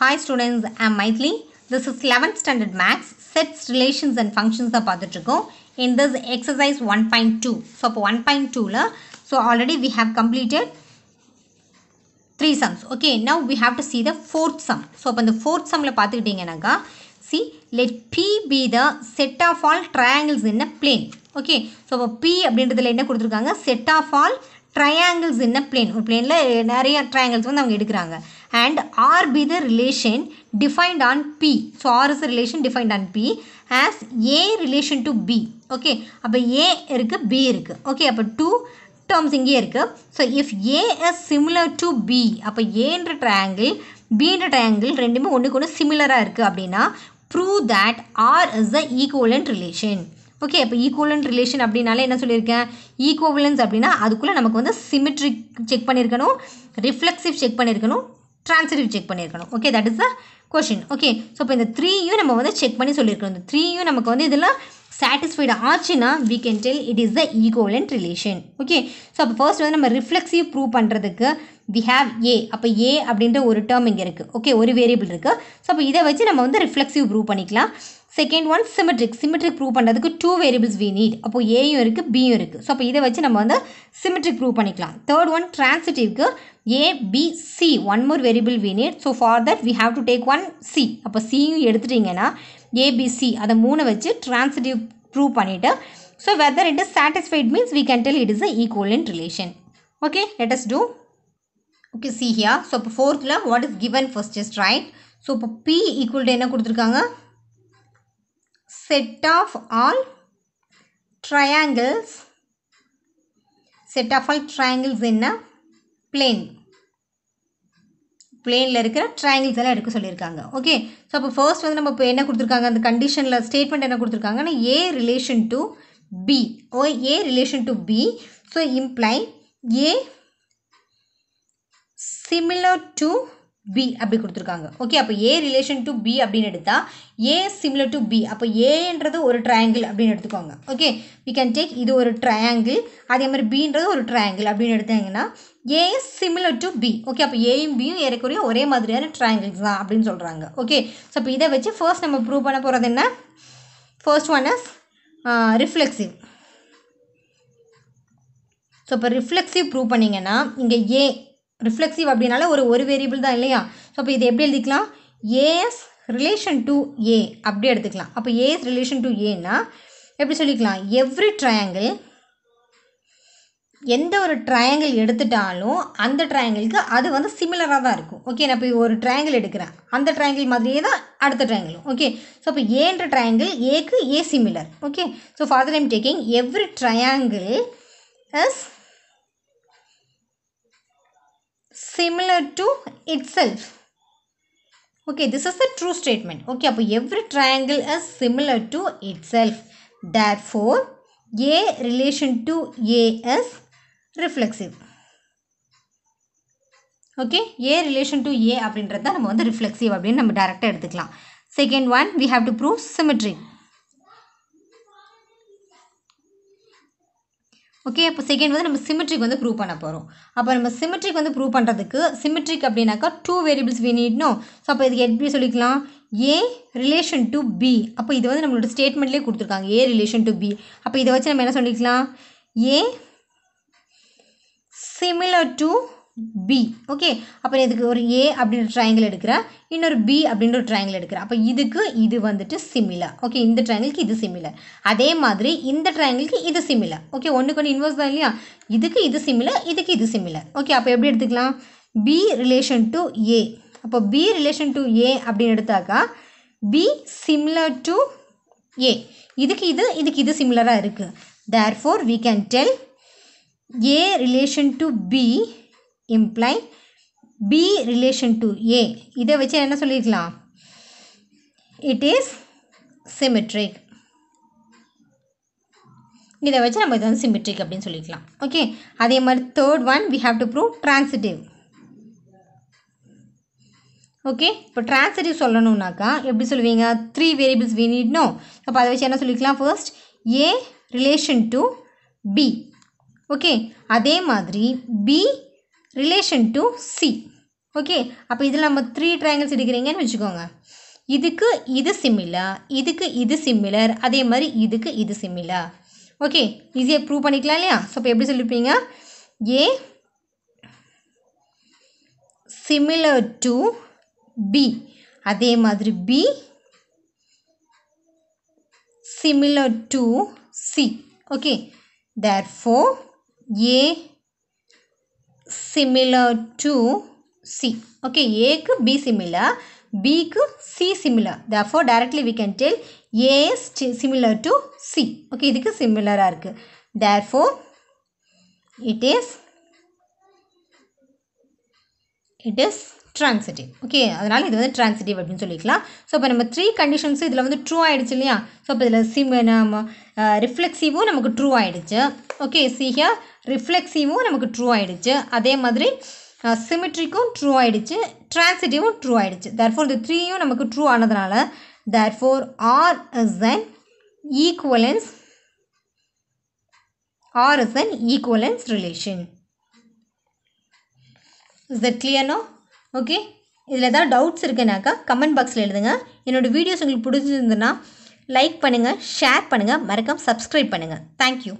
Hi students I'm Maithili this is eleventh standard maths sets relations and functions தான் பார்த்துட்ருக்கோம் in this exercise one point two so அப்போ one point டூவில் so already we have completed three sums okay now we have to see the fourth sum so அப்போ அந்த fourth சம்மில் பார்த்துக்கிட்டிங்கனாக்கா see let P be the set of all triangles என்ன plane okay so அப்போ P அப்படின்றதுல என்ன கொடுத்துருக்காங்க set of all triangles என்ன பிளேன் ஒரு பிளேனில் நிறைய ட்ரையாங்கிள்ஸ் வந்து அவங்க எடுக்கிறாங்க and R be the relation defined on P. So, R is the relation defined on P as A relation to B. Okay. அப்போ A இருக்கு B இருக்கு ஓகே அப்போ டூ டேர்ம்ஸ் இங்கே இருக்கு so if A is similar to B அப்போ ஏன்ற triangle பீன்ற triangle ரெண்டுமே ஒன்றுக்கு ஒன்று சிமிலராக இருக்குது அப்படின்னா prove that R is the equivalent relation okay இப்போ ஈக்குவலன்ட் ரிலேஷன் அப்படின்னாலே என்ன சொல்லியிருக்கேன் ஈக்குவலன்ஸ் அப்படின்னா அதுக்குள்ளே நமக்கு வந்து சிமெட்ரிக் செக் பண்ணியிருக்கணும் ரிஃப்ளெக்சிவ் செக் பண்ணியிருக்கணும் ட்ரான்சிட்டிவ் செக் பண்ணியிருக்கணும் okay that is the question okay so இப்போ இந்த த்ரீயும் நம்ம வந்து செக் பண்ணி சொல்லியிருக்கணும் இந்த த்ரீயும் நமக்கு வந்து இதில் சாட்டிஸ்ஃபைடு ஆச்சுன்னா we can tell it is the equivalent relation okay so அப்போ ஃபர்ஸ்ட் வந்து நம்ம ரிஃப்ளெக்ஸிவ் ப்ரூவ் பண்ணுறதுக்கு வி ஹாவ் ஏ அப்போ ஏ அப்படின்ற ஒரு டேர்ம் இங்கே இருக்குது ஓகே ஒரு வேரியபிள் இருக்குது ஸோ அப்போ இதை வச்சு நம்ம வந்து ரிஃப்ளெக்ஸிவ் ப்ரூவ் பண்ணிக்கலாம் second one symmetric symmetric prove பண்ணுறதுக்கு டூ வேரியபிள்ஸ் வி நீட் அப்போ ஏயும் இருக்குது பியும் இருக்குது ஸோ அப்போ இதை வச்சு நம்ம வந்து சிமெட்ரிக் ப்ரூவ் பண்ணிக்கலாம் தேர்ட் ஒன் ட்ரான்சிட்டிவ்க்கு A, B, C. One more variable we need. So, for that we have to take one அப்போ சியும் எடுத்துட்டீங்கன்னா ஏபிசி அதை மூணு வச்சு டிரான்சிட்டிவ் ப்ரூவ் பண்ணிவிட்டு so whether it is satisfied means we can tell it is a equivalent relation okay let us do okay see here so இப்போ ஃபோர்த்தில் what is given first is right so இப்போ P equal to என்ன கொடுத்துருக்காங்க set of all triangles set of all triangles என்ன plane பிளேனில் இருக்கிற triangles எல்லாம் எடுக்க சொல்லியிருக்காங்க ஓகே ஸோ அப்போ ஃபர்ஸ்ட் வந்து நம்ம இப்போ என்ன கொடுத்துருக்காங்க அந்த கண்டிஷனில் ஸ்டேட்மெண்ட் என்ன கொடுத்துருக்காங்கன்னா A relation to B oh A relation to B so imply A similar to B அப்படி கொடுத்துருக்காங்க ஓகே அப்போ ஏ ரிலேஷன் டு பி அப்படின்னு எடுத்தால் ஏ சிம்லர் டு பி அப்போ ஏன்றது ஒரு ட்ரையாங்கிள் அப்படின்னு எடுத்துக்கோங்க ஓகே வி கேன் டேக் இது ஒரு ட்ரையாங்கிள் அதே மாதிரி பின்றது ஒரு ட்ரையாங்கிள் அப்படின்னு எடுத்தாங்கன்னா A similar to B okay அப்போ ஏயும் பியும் ஏறக்குறைய ஒரே மாதிரியான ட்ரையாங்கிள்ஸ் தான் அப்படின்னு சொல்கிறாங்க ஓகே ஸோ இப்போ இதை வச்சு ஃபர்ஸ்ட் நம்ம ப்ரூவ் பண்ண போகிறது என்ன first one is reflexive so இப்போ ரிஃப்ளெக்சிவ் ப்ரூவ் பண்ணிங்கன்னா இங்கே ஏ ரிஃப்ளெக்சிவ் அப்படின்னால ஒரு ஒரு வேரியபிள் தான் இல்லையா ஸோ அப்போ இது எப்படி எழுதிக்கலாம் ஏஎஸ் ரிலேஷன் டு ஏ அப்படி எடுத்துக்கலாம் அப்போ ஏஎஸ் ரிலேஷன் டு ஏன்னா எப்படி சொல்லிக்கலாம் எவ்ரி ட்ரையாங்கிள் எந்த ஒரு ட்ரையாங்கிள் எடுத்துட்டாலும் அந்த ட்ரையாங்கிளுக்கு அது வந்து சிமிலராக தான் இருக்கும் ஓகே நான் இப்போ ஒரு ட்ரையாங்கிள் எடுக்கிறேன் அந்த ட்ரையாங்கிள் மாதிரியே தான் அடுத்த ட்ரையாங்கிளும் ஓகே ஸோ இப்போ ஏன்ற ட்ரையாங்கிள் ஏக்கு A similar okay so further I'm taking every triangle is similar to itself. Okay, this is a true statement. Okay, அப்போ every triangle is similar to itself. Therefore, A relation to A is reflexive. okay A relation to A அப்படின்றது தான் நம்ம வந்து reflexive அப்படின்னு நம்ம டேரெக்டாக எடுத்துக்கலாம் second one we have to prove symmetry okay அப்போ செகண்ட் வந்து நம்ம சிமெட்ரிக் வந்து ப்ரூவ் பண்ண போகிறோம் அப்போ நம்ம சிமெட்ரிக் வந்து ப்ரூவ் பண்ணுறதுக்கு சிமெட்ரிக் அப்படின்னாக்கா டூ வேரியபிள்ஸ் வினிடணும் ஸோ அப்போ இதுக்கு எப்படி சொல்லிக்கலாம் ஏ ரிலேஷன் டு பி அப்போ இது வந்து நம்மளோட ஸ்டேட்மெண்ட்லேயே கொடுத்துருக்காங்க ஏ ரிலேஷன் டு பி அப்போ இதை வச்சு நம்ம என்ன சொல்லிக்கலாம் A similar to B okay அப்போ இதுக்கு ஒரு ஏ அப்படின்ற ட்ரையாங்கிள் எடுக்கிறேன் இன்னொரு பி அப்படின்ற ஒரு ட்ரையாங்கிள் எடுக்கிறேன் அப்போ இதுக்கு இது வந்துட்டு சிமிலர் ஓகே இந்த ட்ரையாங்கிளுக்கு இது சிமிலர் அதே மாதிரி இந்த ட்ரையாங்கிளுக்கு இது சிமிலர் ஓகே ஒன்றுக்கு ஒன்று இன்வெர்ஸ் தான் இல்லையா இதுக்கு இது சிமிலர் இதுக்கு இது சிமிலர் ஓகே அப்போ எப்படி எடுத்துக்கலாம் பி ரிலேஷன் டு ஏ அப்போ பி ரிலேஷன் டு ஏ அப்படின்னு எடுத்தாக்கா பி சிமிலர் டு ஏ இதுக்கு இது இதுக்கு இது சிமிலராக இருக்குது therefore we can tell A relation to B imply B relation to A இதை வச்சு என்ன சொல்லியிருக்கலாம் இட் இஸ் சிமெட்ரிக் இதை வச்சு நம்ம இது வந்து சிமெட்ரிக் அப்படின்னு சொல்லிக்கலாம் ஓகே அதே மாதிரி third one we have to prove transitive okay இப்போ ட்ரான்சிட்டிவ் சொல்லணும்னாக்கா எப்படி சொல்லுவீங்க three variables we need no அப்போ அதை வச்சு என்ன சொல்லிக்கலாம் first A relation to B okay அதே மாதிரி B relation to C okay அப்போ இதில் நம்ம த்ரீ ட்ரையாங்கிள்ஸ் எடுக்கிறீங்கன்னு வச்சுக்கோங்க இதுக்கு இது சிமிலர் இதுக்கு இது சிமிலர் அதே மாதிரி இதுக்கு இது சிமிலர் ஓகே ஈஸியாக ப்ரூவ் பண்ணிக்கலாம் இல்லையா ஸோ இப்போ எப்படி சொல்லியிருப்பீங்க ஏ சிமிலர் டு பி அதே மாதிரி B similar to C. Okay. Therefore, A similar to C okay ஏக்கு பி similar, பிக்கு C similar Therefore, directly we we can tell is similar to C okay இதுக்கு இருக்குது therefore it is it is transitive okay அதனால் இது வந்து transitive அப்படின்னு சொல்லிக்கலாம் so இப்போ நம்ம த்ரீ கண்டிஷன்ஸ் இதில் வந்து ட்ரூ ஆகிடுச்சு இல்லையா ஸோ இப்போ இதில் சிம் நம்ம ரிஃப்ளெக்சிவும் நமக்கு ட்ரூ ஆகிடுச்சு ஓகே ஹியர் ரிஃப்ளெக்ஸிவும் நமக்கு ட்ரூ ஆகிடுச்சு அதே மாதிரி சிமெட்ரிக்கும் ட்ரூ ஆகிடுச்சு ட்ரான்சிட்டிவும் ட்ரூ ஆகிடுச்சு தேர்ஃபோர் இந்த த்ரீயும் நமக்கு ட்ரூ ஆனதுனால for R is an equivalence R is an equivalence relation is that clear okay இதில் ஏதாவது டவுட்ஸ் இருக்குனாக்கா கமெண்ட் பாக்ஸில் எழுதுங்க என்னோடய வீடியோஸ் உங்களுக்கு பிடிச்சிருந்ததுன்னா லைக் பண்ணுங்கள் ஷேர் பண்ணுங்கள் மறக்காமல் சப்ஸ்கிரைப் பண்ணுங்கள் தேங்க்யூ